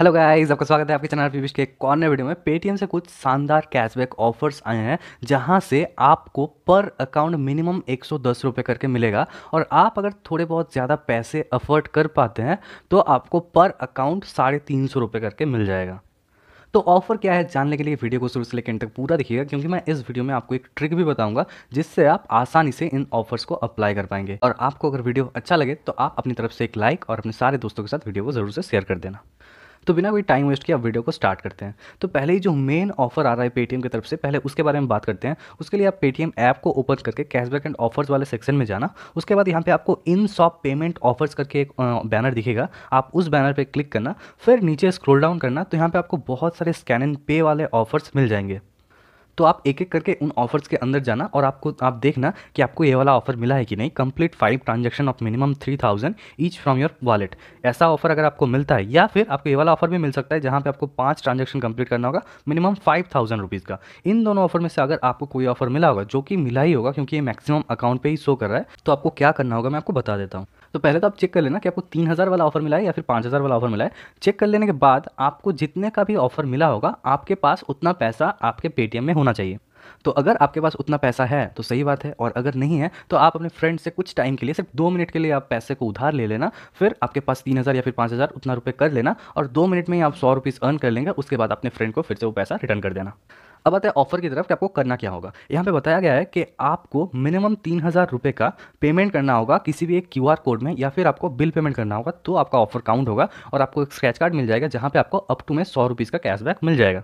hello guys आपका स्वागत है आपके channel P K corner video में पेटीएम से कुछ शानदार कैशबैक ऑफर्स आए हैं जहां से आपको पर अकाउंट मिनिमम एक सौ करके मिलेगा और आप अगर थोड़े बहुत ज़्यादा पैसे अफोर्ड कर पाते हैं तो आपको पर अकाउंट साढ़े तीन सौ करके मिल जाएगा तो ऑफर क्या है जानने के लिए वीडियो को शुरू से लेकर तक पूरा देखिएगा क्योंकि मैं इस वीडियो में आपको एक ट्रिक भी बताऊंगा जिससे आप आसानी से इन ऑफर्स को अप्लाई कर पाएंगे और आपको अगर वीडियो अच्छा लगे तो आप अपनी तरफ से एक लाइक और अपने सारे दोस्तों के साथ वीडियो को जरूर से शेयर कर देना तो बिना कोई टाइम वेस्ट किए आप वीडियो को स्टार्ट करते हैं तो पहले ही जो मेन ऑफर आ रहा है पेटीएम की तरफ से पहले उसके बारे में बात करते हैं उसके लिए आप पेटीएम ऐप को ओपन करके कैशबैक एंड ऑफर्स वाले सेक्शन में जाना उसके बाद यहाँ पे आपको इन शॉप पेमेंट ऑफर्स करके एक बैनर दिखेगा आप उस बैनर पर क्लिक करना फिर नीचे स्क्रोल डाउन करना तो यहाँ पर आपको बहुत सारे स्कैन एंड पे वाले ऑफर्स मिल जाएंगे तो आप एक एक करके उन ऑफर्स के अंदर जाना और आपको आप देखना कि आपको ये वाला ऑफर मिला है कि नहीं complete five transaction of minimum three thousand each from your wallet ऐसा ऑफर अगर आपको मिलता है या फिर आपको ये वाला ऑफर भी मिल सकता है जहाँ पर आपको पाँच ट्रांजेक्शन कंप्लीट करना होगा मिनिमम फाइव थाउजेंड रुपीज़ का इन दोनों ऑफर में से अगर आपको कोई ऑफर मिला होगा जो कि मिला ही होगा क्योंकि ये मैक्सिमम अकाउंट पर ही शो कर रहा है तो आपको क्या करना होगा मैं आपको बता देता हूँ तो पहले तो आप चेक कर लेना कि आपको तीन हज़ार वाला ऑफर मिला है या फिर पाँच हज़ार वाला ऑफर मिला है चेक कर लेने के बाद आपको जितने का भी ऑफर मिला होगा आपके पास उतना पैसा आपके पेटीएम में होना चाहिए तो अगर आपके पास उतना पैसा है तो सही बात है और अगर नहीं है तो आप अपने फ्रेंड से कुछ टाइम के लिए सिर्फ दो मिनट के लिए आप पैसे को उधार ले लेना फिर आपके पास तीन हज़ार या फिर पाँच हज़ार उतना रुपये कर लेना और दो मिनट में ही आप सौ रुपीज़ अर्न कर लेंगे उसके बाद अपने फ्रेंड को फिर से वो पैसा रिटर्न कर देना अब आता है ऑफर की तरफ कि आपको करना क्या होगा यहाँ पे बताया गया है कि आपको मिनिमम तीन हज़ार रुपये का पेमेंट करना होगा किसी भी एक क्यू कोड में या फिर आपको बिल पेमेंट करना होगा तो आपका ऑफर काउंट होगा और आपको एक स्क्रैच कार्ड मिल जाएगा जहाँ पे आपको अप टू में सौ रुपीज़ का कैशबैक मिल जाएगा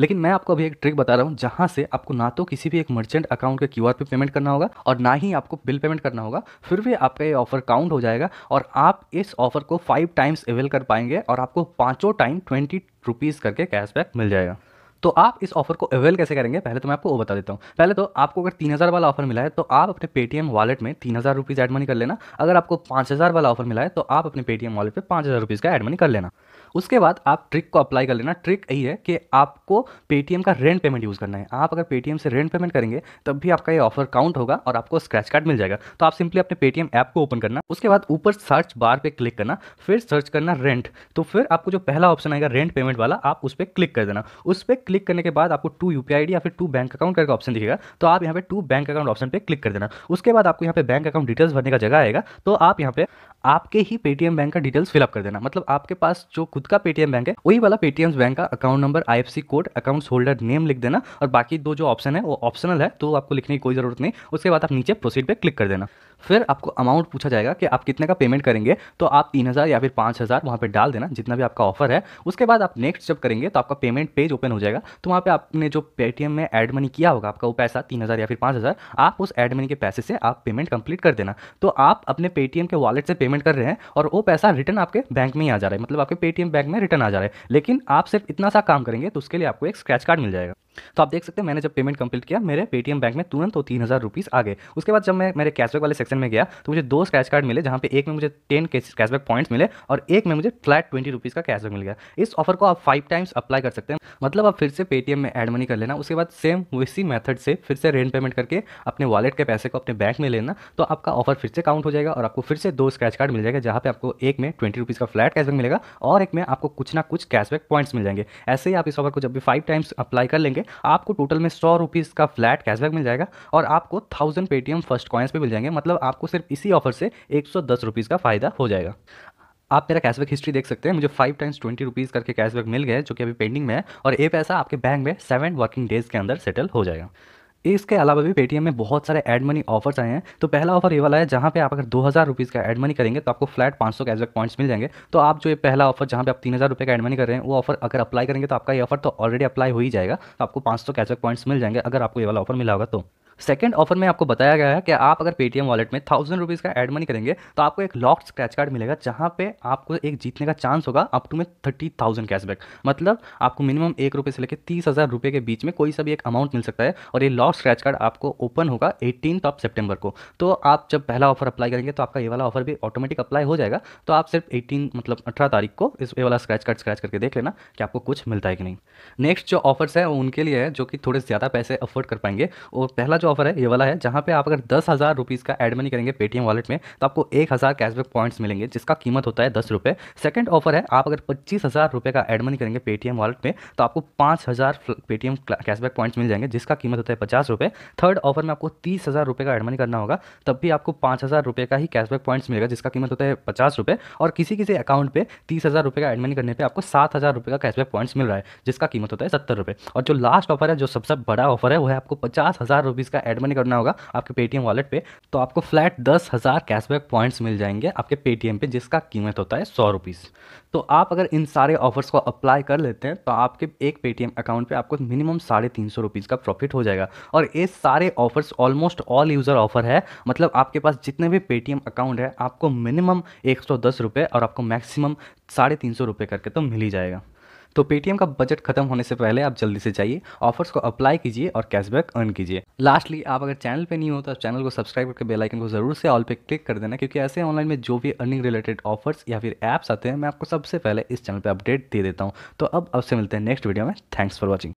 लेकिन मैं आपको अभी एक ट्रिक बता रहा हूँ जहाँ से आपको ना तो किसी भी एक मर्चेंट अकाउंट के क्यू पे पेमेंट करना होगा और ना ही आपको बिल पेमेंट करना होगा फिर भी आपका ये ऑफर काउंट हो जाएगा और आप इस ऑफर को फाइव टाइम्स अवेल कर पाएंगे और आपको पाँचों टाइम ट्वेंटी रुपीज़ करके कैशबैक मिल जाएगा तो आप इस ऑफर को अवेल कैसे करेंगे पहले तो मैं आपको वो बता देता हूँ पहले तो आपको अगर तीन हज़ार वाला ऑफर मिला है तो आप अपने पेटीएम वॉलेट में तीन हज़ार रुपीज़ एड मनी कर लेना अगर आपको पाँच हज़ार वाला ऑफर मिला है तो आप अपने पेटीएम वॉलेट पर पाँच हज़ार रुपीज़ का एड मनी कर लेना उसके बाद आप ट्रिक को अप्लाई कर लेना ट्रिक यही है कि आपको पेटीएम का रेंट पेमेंट यूज़ करना है आप अगर पेटीएम से रेंट पेमेंट करेंगे तब भी आपका ये ऑफर काउंट होगा और आपको स्क्रैच कार्ड मिल जाएगा तो आप सिंपली अपने पेटीएम ऐप को ओपन करना उसके बाद ऊपर सर्च बार पर क्लिक करना फिर सर्च करना रेंट तो फिर आपको जो पहला ऑप्शन आएगा रेंट पेमेंट वाला आप उस पर क्लिक कर देना उस पर क्लिक करने के बाद आपको टू यू पी या फिर टू बैंक अकाउंट करके ऑप्शन दिखेगा तो आप यहाँ पे टू बैंक अकाउंट ऑप्शन पर क्लिक कर देना उसके बाद आपको यहाँ पे बैंक अकाउंट डिटेल्स भरने का जगह आएगा तो आप यहाँ पे आपके ही पेटीएम बैंक का डिटेल्स फिलअप कर देना मतलब आपके पास जो खुद खुद का पेटीएम बैंक है वही वाला पेटीएम बैंक का account number IFC code account holder name लिख देना और बाकी दो जो ऑप्शन है वो ऑप्शनल है तो आपको लिखने की कोई जरूरत नहीं उसके बाद आप नीचे प्रोसीड पर क्लिक कर देना फिर आपको अमाउंट पूछा जाएगा कि आप कितने का पेमेंट करेंगे तो आप तीन हज़ार या फिर पाँच हज़ार वहाँ पर डाल देना जितना भी आपका ऑफर है उसके बाद आप नेक्स्ट जब करेंगे तो आपका पेमेंट पेज ओपन हो जाएगा तो वहाँ पर आपने जो पेटीएम में एड मनी किया होगा आपका वो पैसा तीन हज़ार या फिर पाँच हज़ार आप उस एड मनी के पैसे से आप पेमेंट कंप्लीट कर देना तो आप अपने पेटीएम के वॉलेट से पेमेंट कर रहे हैं और वो पैसा रिटर्न आपके बैंक में ही आ जा रहा है मतलब आपके पेटीएम बैंक में रिटर्न आ जा रहा है लेकिन आप सिर्फ इतना सा काम करेंगे तो उसके लिए आपको एक स्क्रैच कार्ड मिल जाएगा तो आप देख सकते हैं मैंने जब पेमेंट कंप्लीट किया मेरे पेटीएम बैंक में तुरंत तो तीन हज़ार रुपीज़ आ गए उसके बाद जब मैं मेरे कैशबैक वाले सेक्शन में गया तो मुझे दो स्क्रैच कार्ड मिले जहाँ पे एक में मुझे टेन कैशबैक पॉइंट्स मिले और एक में मुझे फ्लैट ट्वेंटी रुपीज़ का कैशबैक मिल गया इस ऑफर को आप फाइव टाइम्स अप्लाई कर सकते हैं मतलब आप फिर से पेटीएम में एड मनी कर लेना उसके बाद सेम उसी मेथड से फिर से रेंट पेमेंट करके अपने वॉलेट के पैसे को अपने बैंक में लेना तो आपका ऑफर फिर से काउंट हो जाएगा और आपको फिर से दो स्क्रैच कार्ड मिल जाएगा जहाँ पे आपको एक में ट्वेंटी रुपीज़ का फ्लैट कैशबैक मिलेगा और एक में आपको कुछ ना कुछ कैशबैक पॉइंट्स मिल जाएंगे ऐसे ही आप इस ऑफर को जब भी फाइव टाइम्स अप्लाई कर लेंगे आपको टोटल में सौ रुपीज़ का फ्लैट कैशबैक मिल जाएगा और आपको थाउजेंड पेटीएम फर्स्ट कॉइन्स पे मिल जाएंगे मतलब आपको सिर्फ इसी ऑफर से एक सौ दस रुपीज़ का फ़ायदा हो जाएगा आप मेरा कैशबैक हिस्ट्री देख सकते हैं मुझे फाइव टाइम्स ट्वेंटी रुपीज़ करके कैशबैक मिल गया जो कि अभी पेंडिंग में है और ये पैसा आपके बैंक में सेवन वर्किंग डेज़ के अंदर सेटल हो जाएगा इसके अलावा भी पेटीएम में बहुत सारे एड मनी ऑफर्स आए हैं तो पहला ऑफर ये वाला है जहाँ पे आप अगर दो हज़ार रुपीज़ का एड मनी करेंगे तो आपको फ्लैट पाँच सौ कैशबैक पॉइंट्स मिल जाएंगे तो आप जो ये पहला ऑफर जहाँ पे आप तीन हज़ार रुपये का एड मनी कर रहे हैं वो ऑफर अगर अप्लाई करेंगे तो आपका ये ऑफर तो ऑलरेडी अप्लाई हो ही जाएगा तो आपको पाँच सौ कैशबैक पॉइंट्स मिल जाएंगे अगर आपको ये वाला ऑफर मिला होगा तो सेकेंड ऑफर में आपको बताया गया है कि आप अगर पेटीएम वॉलेट में थाउजेंड रुपीज़ का एड मनी करेंगे तो आपको एक लॉक्ड स्क्रैच कार्ड मिलेगा जहाँ पे आपको एक जीतने का चांस होगा अप टू में थर्टी थाउजेंड कैशबैक मतलब आपको मिनिमम एक रुपये से लेकर तीस हज़ार रुपये के बीच में कोई सा भी एक अमाउंट मिल सकता है और ये लॉक स्क्रैच कार्ड आपको ओपन होगा एटीन ऑफ सेप्टेम्बर को तो आप जब पहला ऑफर अप्लाई करेंगे तो आपका ये वाला ऑफर भी ऑटोमेटिक अप्लाई हो जाएगा तो आप सिर्फ एटीन मतलब अठारह तारीख को इस ये वाला स्क्रैच कार्ड स्क्रैच करके देख लेना कि आपको कुछ मिलता है कि नहीं नेक्स्ट जो ऑफर्स है उनके लिए है जो कि थोड़े ज़्यादा पैसे अफोर्ड कर पाएंगे और पहला जो ऑफर है ये वाला है जहाँ पे आप अगर दस हज़ार रुपीज़ का एड मनी करेंगे पेटीएम वॉलेट में तो आपको एक हज़ार कैशबैक पॉइंट्स मिलेंगे जिसका कीमत होता है दस रुपये सेकेंड ऑफर है आप अगर पच्चीस हज़ार रुपये का एड मनी करेंगे पेटीएम वॉलेट में तो आपको पाँच हज़ार पेटीएम कैशबैक पॉइंट्स मिल जाएंगे जिसका कीमत होता है पचास रुपये थर्ड ऑफर में आपको तीस हज़ार रुपये का एड मनी करना होगा तब भी आपको पाँच हज़ार रुपये का ही कैशबैक पॉइंट्स मिलेगा जिसका कीमत होता है पचास रुपये और किसी किसी अकाउंट पर तीस हज़ार रुपये का एड मनी करने पर आपको सात हज़ार रुपये का कैशबैक पॉइंट्स मिल रहा है जिसका कीमत होता है सत्तर रुपये और जो लास्ट ऑफर है जो सबसे बड़ा ऑफर है वो है आपको पचास हज़ार रुपीज़ इसका एड मनी करना होगा आपके पेटीएम वॉलेट पे तो आपको फ्लैट दस हज़ार कैशबैक पॉइंट्स मिल जाएंगे आपके पेटीएम पे जिसका कीमत होता है सौ रुपीज़ तो आप अगर इन सारे ऑफर्स को अप्लाई कर लेते हैं तो आपके एक पेटीएम अकाउंट पर आपको मिनिमम साढ़े तीन सौ रुपीज़ का प्रॉफिट हो जाएगा और ये सारे offers almost all user offer है मतलब आपके पास जितने भी पेटीएम अकाउंट है आपको मिनिमम एक सौ दस रुपये और आपको मैक्सिमम साढ़े तीन सौ रुपये करके तो मिल ही जाएगा तो पेटीएम का बजट खत्म होने से पहले आप जल्दी से जाइए ऑफर्स को अप्लाई कीजिए और कैशबैक अर्न कीजिए लास्टली आप अगर चैनल पर नहीं हो तो चैनल को सब्सक्राइब करके बेलाइकन को जरूर से ऑल पे क्लिक कर देना क्योंकि ऐसे ऑनलाइन में जो भी अर्निंग रिलेटेड ऑफर्स या फिर ऐप्स आते हैं मैं आपको सबसे पहले इस चैनल पर अपडेट दे देता हूँ तो अब आपसे मिलते हैं नेक्स्ट वीडियो में थैंक्स फॉर वॉचिंग